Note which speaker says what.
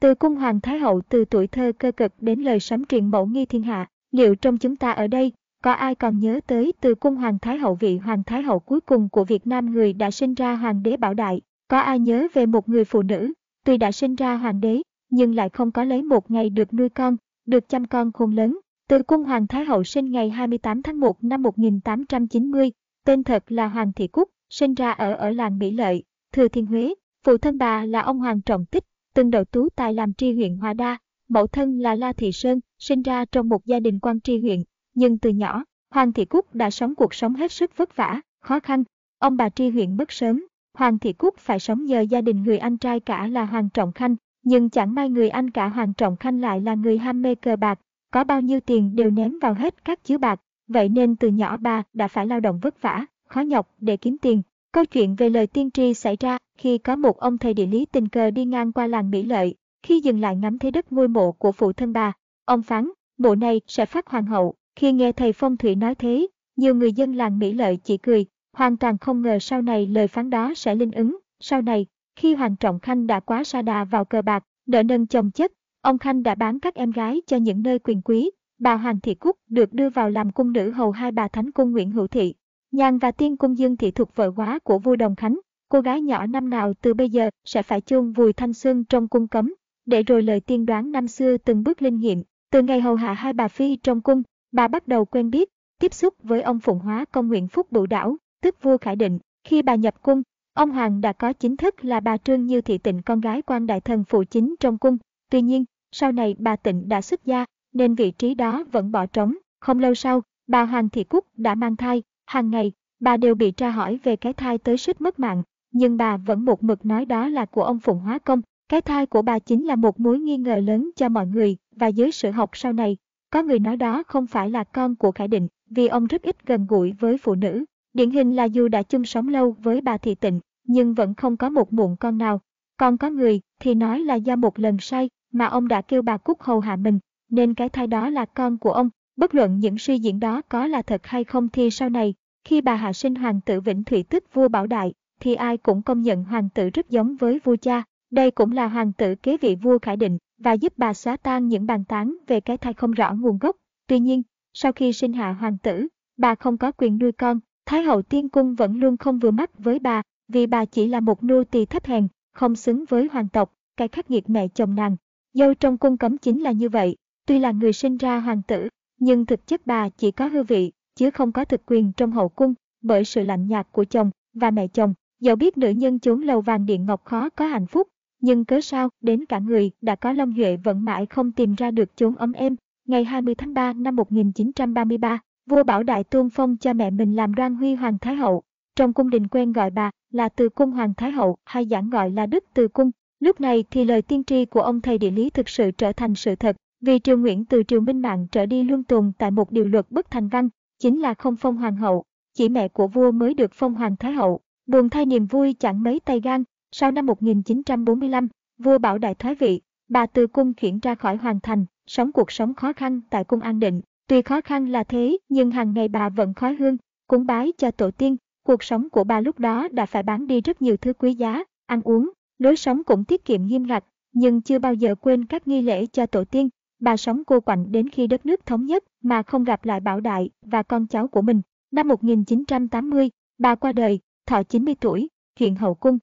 Speaker 1: Từ cung hoàng thái hậu từ tuổi thơ cơ cực đến lời sấm truyền mẫu nghi thiên hạ, liệu trong chúng ta ở đây, có ai còn nhớ tới từ cung hoàng thái hậu vị hoàng thái hậu cuối cùng của Việt Nam người đã sinh ra hoàng đế bảo đại? Có ai nhớ về một người phụ nữ, tuy đã sinh ra hoàng đế, nhưng lại không có lấy một ngày được nuôi con, được chăm con khôn lớn. Từ cung hoàng thái hậu sinh ngày 28 tháng 1 năm 1890, tên thật là Hoàng Thị Cúc, sinh ra ở ở làng Mỹ Lợi, Thừa Thiên Huế. Phụ thân bà là ông Hoàng Trọng Tích, từng đầu tú tài làm tri huyện Hòa Đa, mẫu thân là La Thị Sơn, sinh ra trong một gia đình quan tri huyện, nhưng từ nhỏ, Hoàng Thị Cúc đã sống cuộc sống hết sức vất vả, khó khăn. Ông bà tri huyện mất sớm, Hoàng Thị Cúc phải sống nhờ gia đình người anh trai cả là Hoàng Trọng Khanh, nhưng chẳng may người anh cả Hoàng Trọng Khanh lại là người ham mê cờ bạc, có bao nhiêu tiền đều ném vào hết các chứa bạc, vậy nên từ nhỏ bà đã phải lao động vất vả, khó nhọc để kiếm tiền. Câu chuyện về lời tiên tri xảy ra khi có một ông thầy địa lý tình cờ đi ngang qua làng Mỹ Lợi, khi dừng lại ngắm thấy đất ngôi mộ của phụ thân bà, ông phán, mộ này sẽ phát hoàng hậu. Khi nghe thầy phong thủy nói thế, nhiều người dân làng Mỹ Lợi chỉ cười, hoàn toàn không ngờ sau này lời phán đó sẽ linh ứng. Sau này, khi Hoàng Trọng Khanh đã quá sa đà vào cờ bạc, nợ nâng chồng chất, ông Khanh đã bán các em gái cho những nơi quyền quý. Bà Hoàng Thị Cúc được đưa vào làm cung nữ hầu hai bà Thánh Cung Nguyễn Hữu Thị. Nhàn và Tiên Cung Dương Thị thuộc vợ quá của vua Đồng Khánh, cô gái nhỏ năm nào từ bây giờ sẽ phải chung vùi thanh xuân trong cung cấm, để rồi lời tiên đoán năm xưa từng bước linh nghiệm. Từ ngày hầu hạ hai bà Phi trong cung, bà bắt đầu quen biết, tiếp xúc với ông Phụng Hóa Công Nguyễn Phúc Bửu Đảo, tức vua Khải Định. Khi bà nhập cung, ông Hoàng đã có chính thức là bà Trương Như Thị Tịnh con gái quan đại thần phụ chính trong cung. Tuy nhiên, sau này bà Tịnh đã xuất gia, nên vị trí đó vẫn bỏ trống. Không lâu sau, bà Hoàng Thị Cúc đã mang thai, Hàng ngày, bà đều bị tra hỏi về cái thai tới suýt mất mạng, nhưng bà vẫn một mực nói đó là của ông Phụng Hóa Công. Cái thai của bà chính là một mối nghi ngờ lớn cho mọi người và giới sự học sau này. Có người nói đó không phải là con của Khải Định, vì ông rất ít gần gũi với phụ nữ. Điển hình là dù đã chung sống lâu với bà Thị Tịnh, nhưng vẫn không có một muộn con nào. Còn có người thì nói là do một lần say mà ông đã kêu bà Cúc hầu hạ mình, nên cái thai đó là con của ông. Bất luận những suy diễn đó có là thật hay không thì sau này, khi bà hạ sinh hoàng tử Vĩnh Thủy tức vua Bảo Đại, thì ai cũng công nhận hoàng tử rất giống với vua cha. Đây cũng là hoàng tử kế vị vua Khải Định và giúp bà xóa tan những bàn tán về cái thai không rõ nguồn gốc. Tuy nhiên, sau khi sinh hạ hoàng tử, bà không có quyền nuôi con. Thái hậu tiên cung vẫn luôn không vừa mắt với bà, vì bà chỉ là một nô tỳ thấp hèn, không xứng với hoàng tộc, cái khắc nghiệt mẹ chồng nàng. Dâu trong cung cấm chính là như vậy, tuy là người sinh ra hoàng tử, nhưng thực chất bà chỉ có hư vị, chứ không có thực quyền trong hậu cung, bởi sự lạnh nhạt của chồng và mẹ chồng. Dẫu biết nữ nhân chốn lầu vàng điện ngọc khó có hạnh phúc, nhưng cớ sao đến cả người đã có Long Huệ vẫn mãi không tìm ra được chốn ấm em. Ngày 20 tháng 3 năm 1933, vua Bảo Đại tuôn phong cho mẹ mình làm đoan huy hoàng thái hậu. Trong cung đình quen gọi bà là từ cung hoàng thái hậu hay giản gọi là đức từ cung. Lúc này thì lời tiên tri của ông thầy địa lý thực sự trở thành sự thật, vì triều Nguyễn từ triều Minh Mạng trở đi luân tồn tại một điều luật bất thành văn, chính là không phong hoàng hậu, chỉ mẹ của vua mới được phong hoàng thái hậu. Buồn thay niềm vui chẳng mấy tay gan, sau năm 1945, vua Bảo Đại thoái vị, bà từ cung chuyển ra khỏi hoàng thành, sống cuộc sống khó khăn tại cung An Định. Tuy khó khăn là thế, nhưng hàng ngày bà vẫn khói hương, cúng bái cho tổ tiên. Cuộc sống của bà lúc đó đã phải bán đi rất nhiều thứ quý giá, ăn uống, lối sống cũng tiết kiệm nghiêm ngặt, nhưng chưa bao giờ quên các nghi lễ cho tổ tiên bà sống cô quạnh đến khi đất nước thống nhất mà không gặp lại Bảo Đại và con cháu của mình. Năm 1980, bà qua đời, thọ 90 tuổi, chuyện hậu cung,